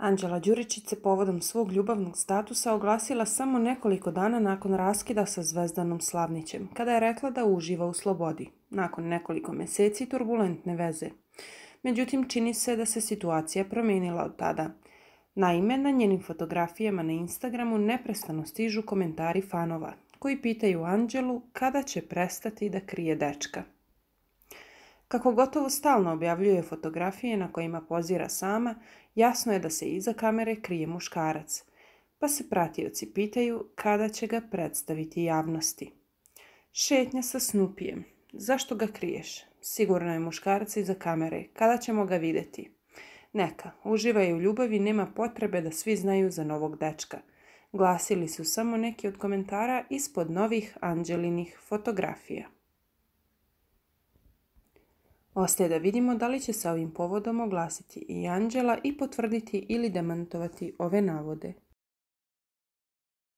Anđela Đuričić se povodom svog ljubavnog statusa oglasila samo nekoliko dana nakon raskida sa Zvezdanom Slavnićem, kada je rekla da uživa u slobodi, nakon nekoliko meseci turbulentne veze. Međutim, čini se da se situacija promijenila od tada. Naime, na njenim fotografijama na Instagramu neprestano stižu komentari fanova, koji pitaju Anđelu kada će prestati da krije dečka. Kako gotovo stalno objavljuje fotografije na kojima pozira sama, jasno je da se iza kamere krije muškarac, pa se pratioci pitaju kada će ga predstaviti javnosti. Šetnja sa Snupijem. Zašto ga kriješ? Sigurno je muškarac iza kamere. Kada ćemo ga vidjeti? Neka, uživaju u ljubavi, nema potrebe da svi znaju za novog dečka. Glasili su samo neki od komentara ispod novih anđelinih fotografija. Ostaje da vidimo da li će se ovim povodom oglasiti i Anđela i potvrditi ili demantovati ove navode.